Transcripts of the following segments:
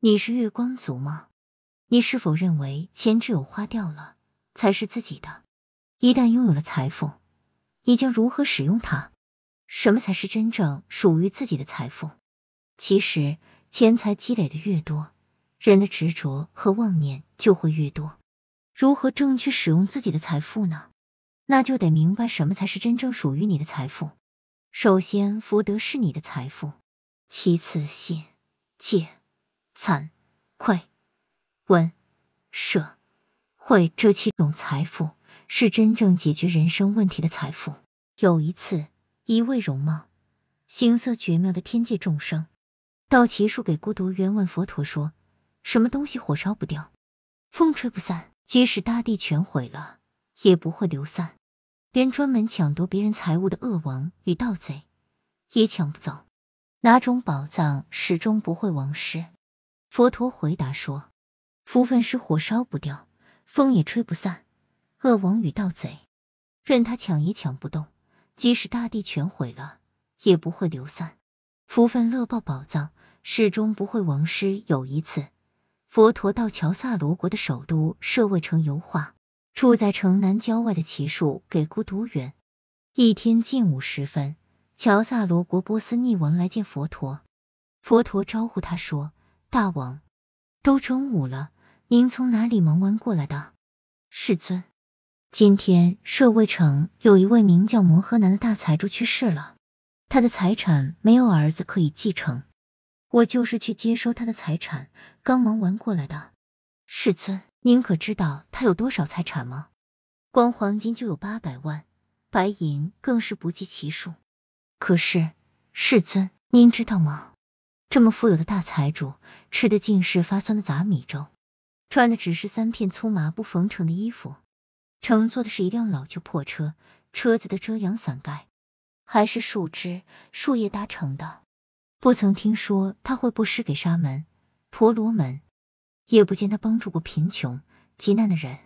你是月光族吗？你是否认为钱只有花掉了才是自己的？一旦拥有了财富，你将如何使用它？什么才是真正属于自己的财富？其实，钱财积累的越多，人的执着和妄念就会越多。如何正确使用自己的财富呢？那就得明白什么才是真正属于你的财富。首先，福德是你的财富；其次，信、戒。惭愧、闻、舍、会这七种财富是真正解决人生问题的财富。有一次，一位容貌形色绝妙的天界众生到奇树给孤独冤问佛陀说：“什么东西火烧不掉，风吹不散，即使大地全毁了也不会流散，连专门抢夺别人财物的恶王与盗贼也抢不走？哪种宝藏始终不会亡失？”佛陀回答说：“福分是火烧不掉，风也吹不散；恶王与盗贼，任他抢也抢不动。即使大地全毁了，也不会流散。福分乐报宝藏，始终不会亡失。有一次，佛陀到乔萨罗国的首都舍卫城游化，住在城南郊外的奇树给孤独园。一天近午时分，乔萨罗国波斯匿王来见佛陀，佛陀招呼他说。”大王，都中午了，您从哪里忙完过来的？世尊，今天设卫城有一位名叫摩诃南的大财主去世了，他的财产没有儿子可以继承，我就是去接收他的财产，刚忙完过来的。世尊，您可知道他有多少财产吗？光黄金就有八百万，白银更是不计其数。可是，世尊，您知道吗？这么富有的大财主，吃的尽是发酸的杂米粥，穿的只是三片粗麻布缝成的衣服，乘坐的是一辆老旧破车，车子的遮阳伞盖还是树枝、树叶搭成的。不曾听说他会布施给沙门、婆罗门，也不见他帮助过贫穷、急难的人。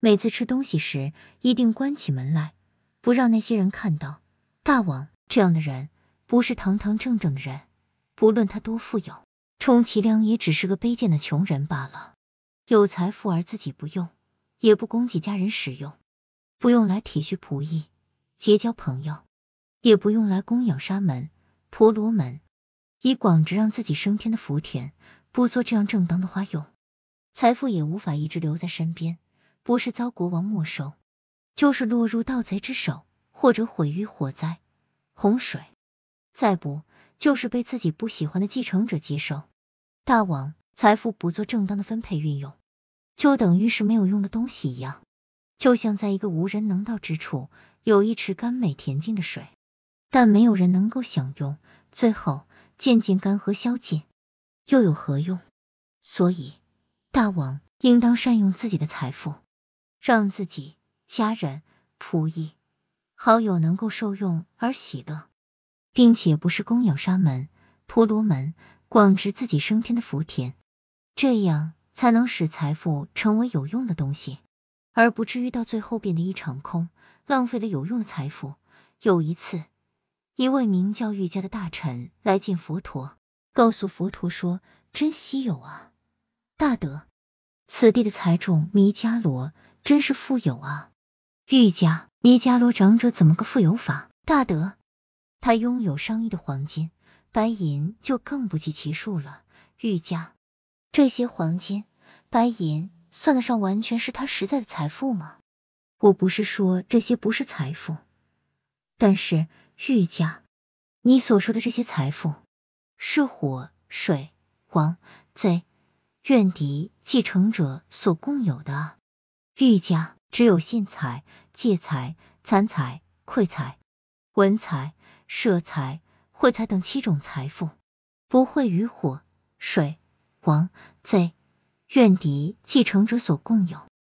每次吃东西时，一定关起门来，不让那些人看到。大王，这样的人不是堂堂正正的人。无论他多富有，充其量也只是个卑贱的穷人罢了。有财富而自己不用，也不供给家人使用，不用来体恤仆役、结交朋友，也不用来供养沙门、婆罗门，以广直让自己升天的福田，不做这样正当的花用，财富也无法一直留在身边，不是遭国王没收，就是落入盗贼之手，或者毁于火灾、洪水，再不。就是被自己不喜欢的继承者接收。大王，财富不做正当的分配运用，就等于是没有用的东西一样。就像在一个无人能到之处，有一池甘美恬静的水，但没有人能够享用，最后渐渐干涸消尽，又有何用？所以，大王应当善用自己的财富，让自己、家人、仆役、好友能够受用而喜乐。并且不是供养沙门、婆罗门，广植自己升天的福田，这样才能使财富成为有用的东西，而不至于到最后变得一场空，浪费了有用的财富。有一次，一位名叫玉家的大臣来见佛陀，告诉佛陀说：“真稀有啊，大德，此地的财主弥迦罗真是富有啊。玉家弥迦罗长者怎么个富有法，大德？”他拥有上亿的黄金，白银就更不计其数了。玉家，这些黄金、白银算得上完全是他实在的财富吗？我不是说这些不是财富，但是玉家，你所说的这些财富，是火、水、王、贼、怨敌、继承者所共有的啊。玉家只有信财、借财、残财、馈财。文财、社财、会财等七种财富，不会与火、水、王、贼、怨敌、继承者所共有。